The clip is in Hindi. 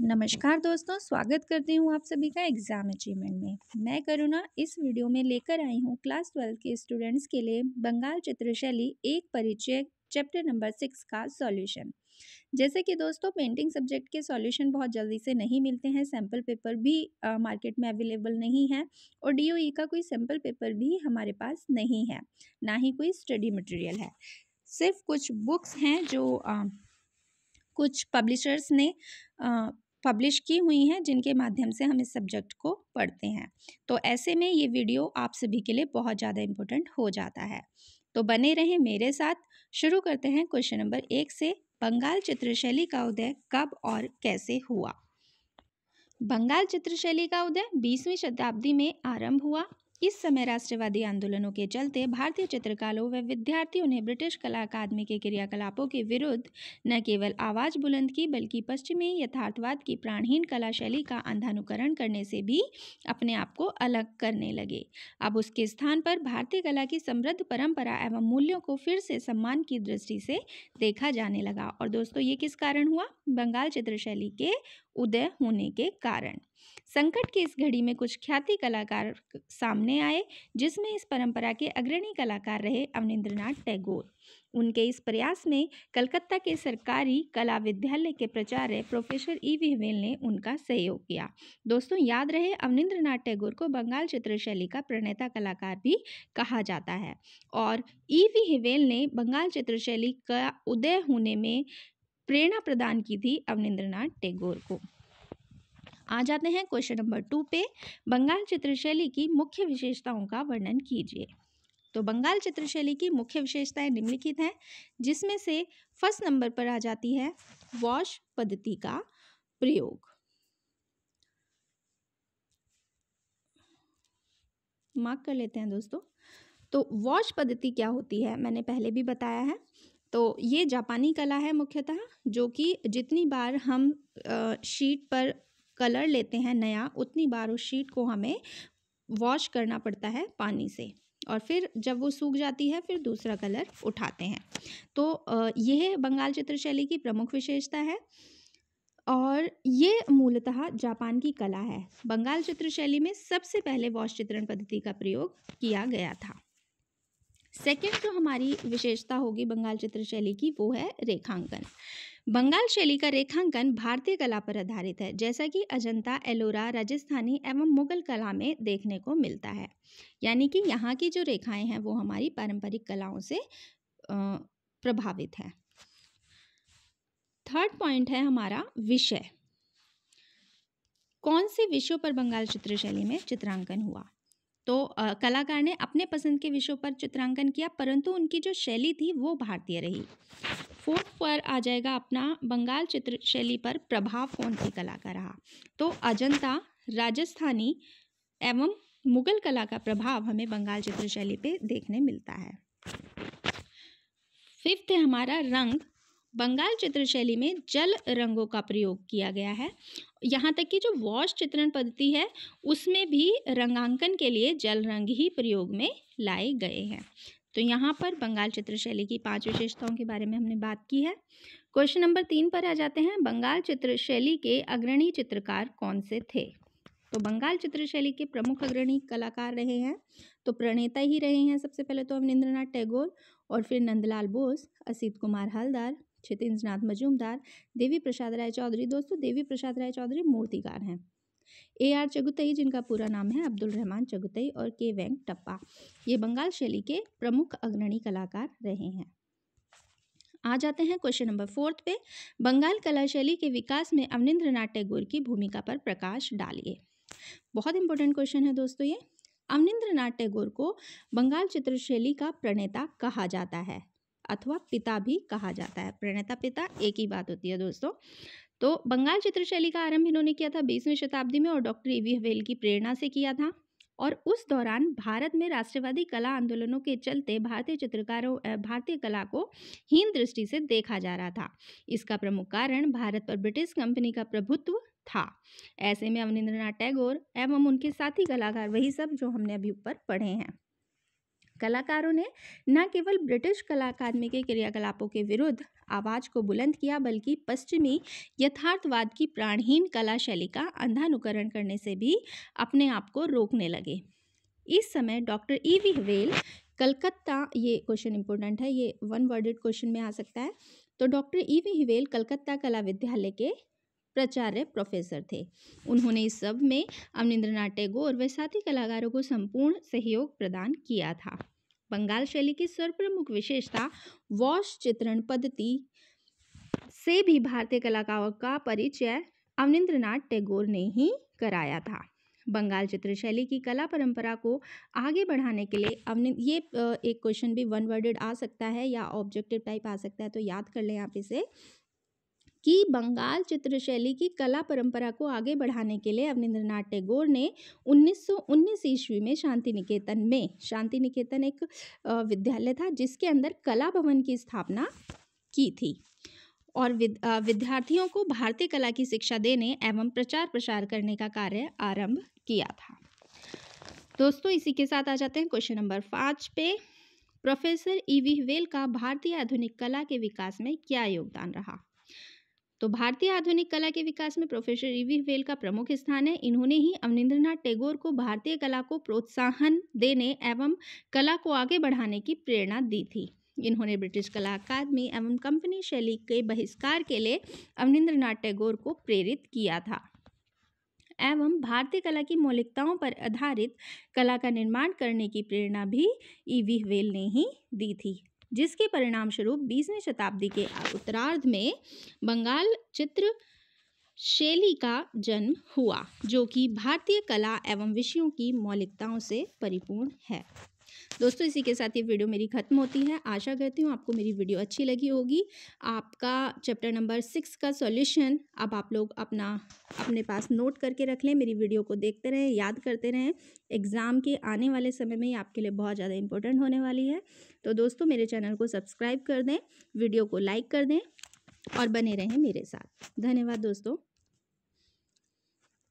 नमस्कार दोस्तों स्वागत करती हूँ आप सभी का एग्ज़ाम अचीवमेंट में मैं करुणा इस वीडियो में लेकर आई हूँ क्लास ट्वेल्थ के स्टूडेंट्स के लिए बंगाल चित्रशैली एक परिचय चैप्टर नंबर सिक्स का सॉल्यूशन जैसे कि दोस्तों पेंटिंग सब्जेक्ट के सॉल्यूशन बहुत जल्दी से नहीं मिलते हैं सैम्पल पेपर भी आ, मार्केट में अवेलेबल नहीं है और डी e का कोई सैम्पल पेपर भी हमारे पास नहीं है ना ही कोई स्टडी मटेरियल है सिर्फ कुछ बुक्स हैं जो आ, कुछ पब्लिशर्स ने आ, पब्लिश की हुई हैं जिनके माध्यम से हम इस सब्जेक्ट को पढ़ते हैं तो ऐसे में ये वीडियो आप सभी के लिए बहुत ज़्यादा इम्पोर्टेंट हो जाता है तो बने रहें मेरे साथ शुरू करते हैं क्वेश्चन नंबर एक से बंगाल चित्रशैली का उदय कब और कैसे हुआ बंगाल चित्रशैली का उदय बीसवीं शताब्दी में आरंभ हुआ इस समय राष्ट्रवादी आंदोलनों के चलते भारतीय चित्रकारों व विद्यार्थियों ने ब्रिटिश कला अकादमी के क्रियाकलापों के विरुद्ध न केवल आवाज़ बुलंद की बल्कि पश्चिमी यथार्थवाद की प्राणहीन कला शैली का अंधानुकरण करने से भी अपने आप को अलग करने लगे अब उसके स्थान पर भारतीय कला की समृद्ध परंपरा एवं मूल्यों को फिर से सम्मान की दृष्टि से देखा जाने लगा और दोस्तों ये किस कारण हुआ बंगाल चित्रशैली के उदय होने के कारण संकट की इस घड़ी में कुछ ख्याति कलाकार सामने आए जिसमें इस परंपरा के अग्रणी कलाकार रहे अवनिंद्रनाथ टैगोर उनके इस प्रयास में कलकत्ता के सरकारी कला विद्यालय के प्राचार्य प्रोफेसर ई वी हवेल ने उनका सहयोग किया दोस्तों याद रहे अवनिंद्रनाथ टैगोर को बंगाल चित्रशैली का प्रणेता कलाकार भी कहा जाता है और ई वी हिवेल ने बंगाल चित्रशैली का उदय होने में प्रेरणा प्रदान की थी अवनिंद्रनाथ टैगोर को आ जाते हैं क्वेश्चन नंबर टू पे बंगाल चित्रशैली की मुख्य विशेषताओं का वर्णन कीजिए तो बंगाल चित्रशैली की मुख्य विशेषताएं निम्नलिखित हैं जिसमें से फर्स्ट नंबर पर आ जाती है वॉश पद्धति का प्रयोग मार्क कर लेते हैं दोस्तों तो वॉश पद्धति क्या होती है मैंने पहले भी बताया है तो ये जापानी कला है मुख्यतः जो कि जितनी बार हम शीट पर कलर लेते हैं नया उतनी बार उस शीट को हमें वॉश करना पड़ता है पानी से और फिर जब वो सूख जाती है फिर दूसरा कलर उठाते हैं तो यह बंगाल चित्रशैली की प्रमुख विशेषता है और ये मूलतः जापान की कला है बंगाल चित्रशैली में सबसे पहले वॉश चित्रण पद्धति का प्रयोग किया गया था सेकेंड जो हमारी विशेषता होगी बंगाल चित्रशैली की वो है रेखांकन बंगाल शैली का रेखांकन भारतीय कला पर आधारित है जैसा कि अजंता एलोरा राजस्थानी एवं मुगल कला में देखने को मिलता है यानी कि यहाँ की जो रेखाएं हैं वो हमारी पारंपरिक कलाओं से प्रभावित है थर्ड पॉइंट है हमारा विषय कौन से विषयों पर बंगाल चित्र शैली में चित्रांकन हुआ तो आ, कलाकार ने अपने पसंद के विषयों पर चित्रांकन किया परंतु उनकी जो शैली थी वो भारतीय रही फोर्थ पर आ जाएगा अपना बंगाल चित्रशैली पर प्रभाव कौन सी कला का रहा तो अजंता राजस्थानी एवं मुगल कला का प्रभाव हमें बंगाल चित्रशैली पे देखने मिलता है फिफ्थ है हमारा रंग बंगाल चित्रशैली में जल रंगों का प्रयोग किया गया है यहाँ तक कि जो वॉश चित्रण पद्धति है उसमें भी रंगांकन के लिए जल रंग ही प्रयोग में लाए गए हैं तो यहाँ पर बंगाल चित्रशैली की पांच विशेषताओं के बारे में हमने बात की है क्वेश्चन नंबर तीन पर आ जाते हैं बंगाल चित्रशैली के अग्रणी चित्रकार कौन से थे तो बंगाल चित्रशैली के प्रमुख अग्रणी कलाकार रहे हैं तो प्रणेता ही रहे हैं सबसे पहले तो अवनिंद्रनाथ टैगोर और फिर नंदलाल बोस असित कुमार हलदार क्षितेंद्र मजूमदार देवी प्रसाद राय चौधरी दोस्तों देवी प्रसाद राय चौधरी मूर्तिकार हैं ए आर चगुतई जिनका पूरा नाम है अब्दुल रहमान चगुतई और के वेंक टप्पा ये बंगाल शैली के प्रमुख अग्रणी कलाकार रहे हैं आ जाते हैं क्वेश्चन नंबर फोर्थ पे बंगाल कला शैली के विकास में अवनिंद्र नाथ टैगोर की भूमिका पर प्रकाश डालिए बहुत इंपॉर्टेंट क्वेश्चन है दोस्तों ये अवनिंद्र नाथ टैगोर को बंगाल चित्र शैली का प्रणेता कहा जाता है अथवा पिता भी कहा जाता है प्रणेता पिता एक ही बात होती है दोस्तों तो बंगाल चित्रशैली का आरंभ इन्होंने किया था बीसवीं शताब्दी में और डॉक्टर ए वी हवेल की प्रेरणा से किया था और उस दौरान भारत में राष्ट्रवादी कला आंदोलनों के चलते भारतीय चित्रकारों भारतीय कला को हीन दृष्टि से देखा जा रहा था इसका प्रमुख कारण भारत पर ब्रिटिश कंपनी का प्रभुत्व था ऐसे में अवनींद्रनाथ टैगोर एवं उनके साथी कलाकार वही सब जो हमने अभी ऊपर पढ़े हैं कलाकारों ने न केवल ब्रिटिश कला अकादमी के क्रियाकलापों के विरुद्ध आवाज़ को बुलंद किया बल्कि पश्चिमी यथार्थवाद की प्राणहीन कला शैली का अंधानुकरण करने से भी अपने आप को रोकने लगे इस समय doctor E V Havell Calcutta ये क्वेश्चन इंपॉर्टेंट है ये वन वर्डेड क्वेश्चन में आ सकता है तो doctor E V Havell Calcutta कला विद्यालय के प्राचार्य प्रोफेसर थे उन्होंने इस सब में अमनिंद्रनाथ टैगोर व साथी कलाकारों को संपूर्ण सहयोग प्रदान किया था बंगाल शैली की सर्वप्रमुख विशेषता वॉश चित्रण पद्धति से भी भारतीय कलाकारों का परिचय अवनिंद्रनाथ टैगोर ने ही कराया था बंगाल चित्र शैली की कला परंपरा को आगे बढ़ाने के लिए अवनि ये एक क्वेश्चन भी वन वर्डेड आ सकता है या ऑब्जेक्टिव टाइप आ सकता है तो याद कर लें आप इसे कि बंगाल चित्रशैली की कला परंपरा को आगे बढ़ाने के लिए नाथ टैगोर ने 1919 ईस्वी में शांति निकेतन में शांति निकेतन एक विद्यालय था जिसके अंदर कला भवन की स्थापना की थी और विद्यार्थियों को भारतीय कला की शिक्षा देने एवं प्रचार प्रसार करने का कार्य आरंभ किया था दोस्तों इसी के साथ आ जाते हैं क्वेश्चन नंबर पाँच पे प्रोफेसर ई वी वेल का भारतीय आधुनिक कला के विकास में क्या योगदान रहा तो भारतीय आधुनिक कला के विकास में प्रोफेसर ईवी वेल का प्रमुख स्थान है इन्होंने ही अवनिंद्रनाथ टैगोर को भारतीय कला को प्रोत्साहन देने एवं कला को आगे बढ़ाने की प्रेरणा दी थी इन्होंने ब्रिटिश कला अकादमी एवं कंपनी शैली के बहिष्कार के लिए अवनिंद्रनाथ टैगोर को प्रेरित किया था एवं भारतीय कला की मौलिकताओं पर आधारित कला का निर्माण करने की प्रेरणा भी ईवी वेल ने ही दी थी जिसके परिणाम स्वरूप बीसवीं शताब्दी के उत्तरार्ध में बंगाल चित्र शैली का जन्म हुआ जो कि भारतीय कला एवं विषयों की मौलिकताओं से परिपूर्ण है दोस्तों इसी के साथ ये वीडियो मेरी ख़त्म होती है आशा करती हूँ आपको मेरी वीडियो अच्छी लगी होगी आपका चैप्टर नंबर सिक्स का सॉल्यूशन अब आप लोग अपना अपने पास नोट करके रख लें मेरी वीडियो को देखते रहें याद करते रहें एग्ज़ाम के आने वाले समय में आपके लिए बहुत ज़्यादा इंपॉर्टेंट होने वाली है तो दोस्तों मेरे चैनल को सब्सक्राइब कर दें वीडियो को लाइक कर दें और बने रहें मेरे साथ धन्यवाद दोस्तों